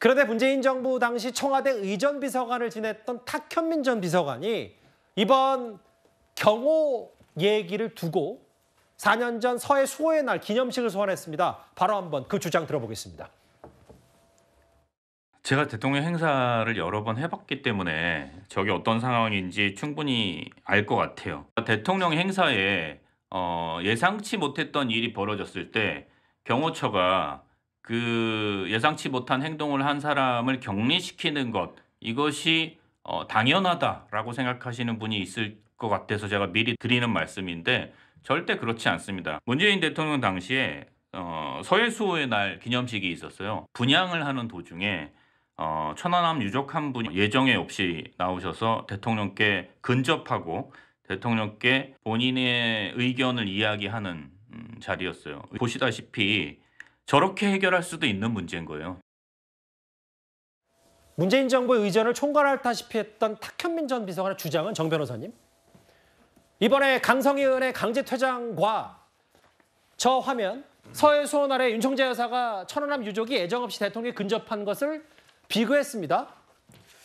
그런데 문재인 정부 당시 청와대 의전 비서관을 지냈던 탁현민 전 비서관이 이번 경호 얘기를 두고 4년 전 서해 수호의 날 기념식을 소환했습니다. 바로 한번 그 주장 들어보겠습니다. 제가 대통령 행사를 여러 번 해봤기 때문에 저게 어떤 상황인지 충분히 알 것 같아요. 대통령 행사에 어, 예상치 못했던 일이 벌어졌을 때 경호처가 그 예상치 못한 행동을 한 사람을 격리시키는 것 이것이 어, 당연하다라고 생각하시는 분이 있을 것 같아서 제가 미리 드리는 말씀인데 절대 그렇지 않습니다. 문재인 대통령 당시에 어, 서해수호의 날 기념식이 있었어요. 분양을 하는 도중에 어, 천안함 유족 한 분이 예정에 없이 나오셔서 대통령께 근접하고 대통령께 본인의 의견을 이야기하는 음, 자리였어요. 보시다시피 저렇게 해결할 수도 있는 문제인 거예요. 문재인 정부의 의전을 총괄할다시피 했던 탁현민 전 비서관의 주장은 정 변호사님. 이번에 강성희 의원의 강제 퇴장과 저 화면 서해 수원 아래 윤총재 여사가 천안함 유족이 애정 없이 대통령에 근접한 것을 비교했습니다.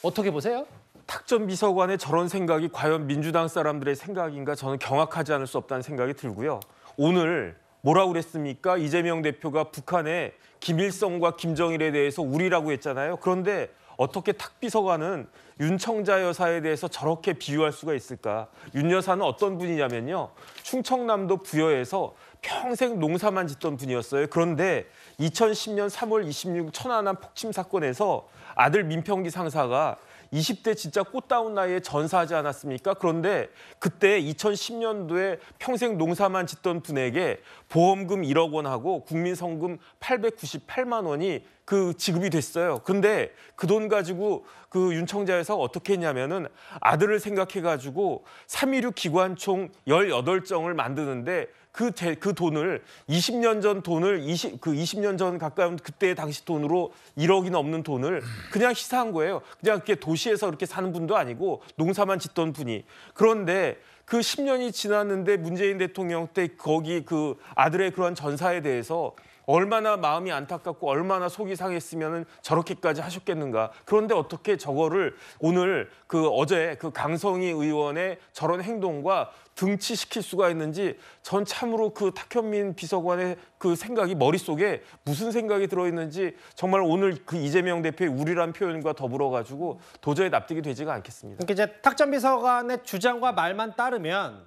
어떻게 보세요? 탁 전 비서관의 저런 생각이 과연 민주당 사람들의 생각인가 저는 경악하지 않을 수 없다는 생각이 들고요. 오늘 뭐라고 그랬습니까? 이재명 대표가 북한의 김일성과 김정일에 대해서 우리라고 했잖아요. 그런데 어떻게 탁 비서관은 윤청자 여사에 대해서 저렇게 비유할 수가 있을까? 윤 여사는 어떤 분이냐면요. 충청남도 부여에서 평생 농사만 짓던 분이었어요. 그런데 2010년 3월 26일 천안함 폭침 사건에서 아들 민평기 상사가 20대 진짜 꽃다운 나이에 전사하지 않았습니까? 그런데 그때 2010년도에 평생 농사만 짓던 분에게 보험금 1억 원하고 국민성금 898만 원이 그 지급이 됐어요. 근데 그 돈 가지고 그 윤청자에서 어떻게 했냐면은 아들을 생각해 가지고 316 기관총 18정을 만드는데 그, 대, 그 돈을 20년 전 돈을 20, 그 20년 전 가까운 그때 당시 돈으로 1억이 넘는 돈을 그냥 시사한 거예요. 그냥 이게 도시에서 이렇게 사는 분도 아니고 농사만 짓던 분이. 그런데 그 10년이 지났는데 문재인 대통령 때 거기 그 아들의 그런 전사에 대해서 얼마나 마음이 안타깝고 얼마나 속이 상했으면 저렇게까지 하셨겠는가. 그런데 어떻게 저거를 오늘 그 어제 그 강성희 의원의 저런 행동과 등치시킬 수가 있는지 전 참으로 그 탁현민 비서관의 그 생각이 머릿속에 무슨 생각이 들어있는지 정말 오늘 그 이재명 대표의 우리란 표현과 더불어 가지고 도저히 납득이 되지가 않겠습니다. 그러니까 이제 탁전 비서관의 주장과 말만 따르 따르면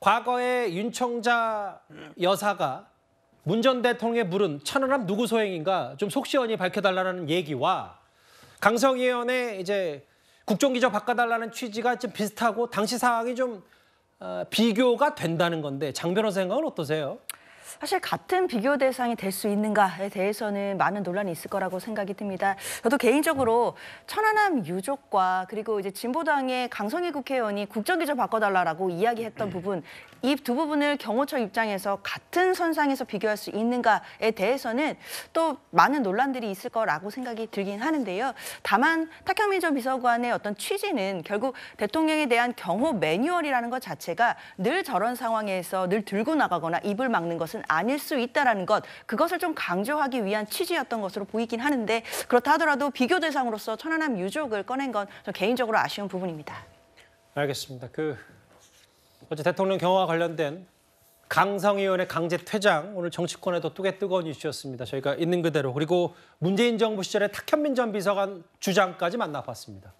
과거에 윤청자 여사가 문전 대통령의 물은 천안함 누구 소행인가 좀속 시원히 밝혀달라는 얘기와 강성 의원의 이제 국정기적 바꿔달라는 취지가 좀 비슷하고 당시 상황이 좀 어, 비교가 된다는 건데 장 변호사 생각은 어떠세요? 사실 같은 비교 대상이 될 수 있는가에 대해서는 많은 논란이 있을 거라고 생각이 듭니다. 저도 개인적으로 천안함 유족과 그리고 이제 진보당의 강성희 국회의원이 국정기조 바꿔달라고 이야기했던 네. 부분 이 두 부분을 경호처 입장에서 같은 선상에서 비교할 수 있는가에 대해서는 또 많은 논란들이 있을 거라고 생각이 들긴 하는데요. 다만 탁현민 전 비서관의 어떤 취지는 결국 대통령에 대한 경호 매뉴얼이라는 것 자체가 늘 저런 상황에서 늘 들고 나가거나 입을 막는 것은 것은 아닐 수 있다라는 것 그것을 좀 강조하기 위한 취지였던 것으로 보이긴 하는데 그렇다 하더라도 비교 대상으로서 천안함 유족을 꺼낸 건좀 개인적으로 아쉬운 부분입니다. 알겠습니다. 그 어제 대통령 경호와 관련된 강성의원의 강제 퇴장 오늘 정치권에도 뚜게 뜨거운 이슈였습니다. 저희가 있는 그대로 그리고 문재인 정부 시절에 탁현민 전 비서관 주장까지 만나봤습니다.